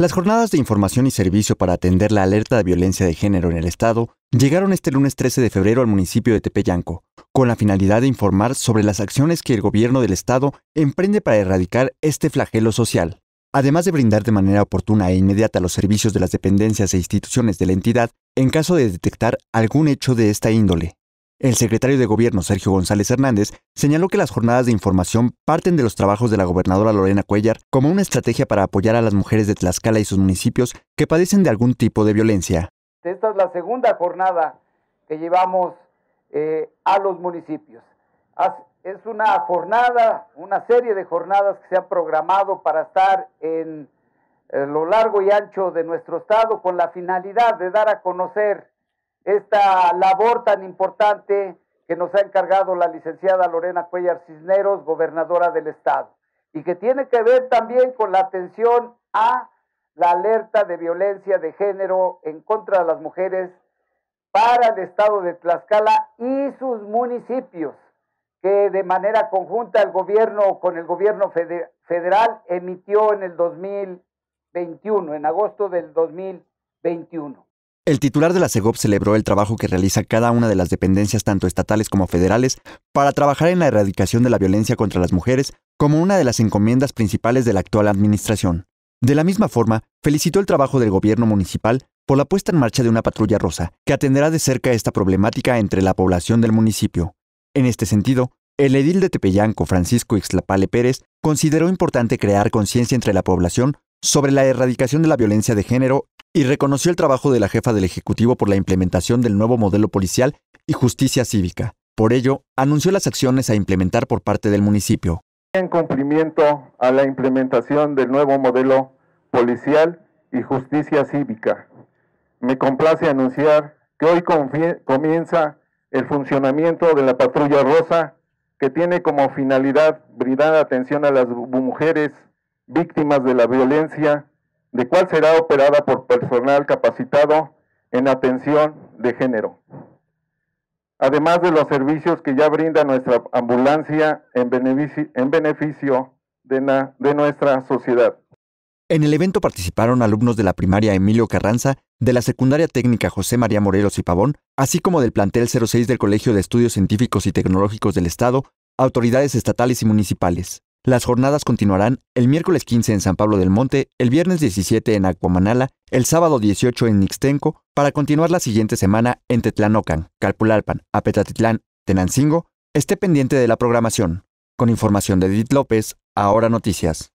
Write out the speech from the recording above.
Las jornadas de información y servicio para atender la alerta de violencia de género en el Estado llegaron este lunes 13 de febrero al municipio de Tepeyanco, con la finalidad de informar sobre las acciones que el gobierno del Estado emprende para erradicar este flagelo social. Además de brindar de manera oportuna e inmediata los servicios de las dependencias e instituciones de la entidad en caso de detectar algún hecho de esta índole. El secretario de Gobierno, Sergio González Hernández, señaló que las jornadas de información parten de los trabajos de la gobernadora Lorena Cuellar como una estrategia para apoyar a las mujeres de Tlaxcala y sus municipios que padecen de algún tipo de violencia. Esta es la segunda jornada que llevamos eh, a los municipios. Es una jornada, una serie de jornadas que se han programado para estar en eh, lo largo y ancho de nuestro estado con la finalidad de dar a conocer esta labor tan importante que nos ha encargado la licenciada Lorena Cuellar Cisneros, gobernadora del estado, y que tiene que ver también con la atención a la alerta de violencia de género en contra de las mujeres para el estado de Tlaxcala y sus municipios, que de manera conjunta el gobierno con el gobierno federal emitió en el 2021, en agosto del 2021. El titular de la CEGOP celebró el trabajo que realiza cada una de las dependencias, tanto estatales como federales, para trabajar en la erradicación de la violencia contra las mujeres como una de las encomiendas principales de la actual administración. De la misma forma, felicitó el trabajo del gobierno municipal por la puesta en marcha de una patrulla rosa, que atenderá de cerca esta problemática entre la población del municipio. En este sentido, el edil de Tepeyanco, Francisco Ixlapale Pérez, consideró importante crear conciencia entre la población sobre la erradicación de la violencia de género y reconoció el trabajo de la jefa del Ejecutivo por la implementación del nuevo modelo policial y justicia cívica. Por ello, anunció las acciones a implementar por parte del municipio. En cumplimiento a la implementación del nuevo modelo policial y justicia cívica, me complace anunciar que hoy comienza el funcionamiento de la patrulla rosa que tiene como finalidad brindar atención a las mujeres víctimas de la violencia, de cual será operada por personal capacitado en atención de género. Además de los servicios que ya brinda nuestra ambulancia en beneficio, de, de nuestra sociedad. En el evento participaron alumnos de la primaria Emilio Carranza, de la secundaria técnica José María Morelos y Pavón, así como del plantel 06 del Colegio de Estudios Científicos y Tecnológicos del Estado, autoridades estatales y municipales. Las jornadas continuarán el miércoles 15 en San Pablo del Monte, el viernes 17 en Acuamanala, el sábado 18 en Nixtenco, para continuar la siguiente semana en Tetlanocan, Calpulalpan, Apetatitlán, Tenancingo. Esté pendiente de la programación. Con información de Edith López, Ahora Noticias.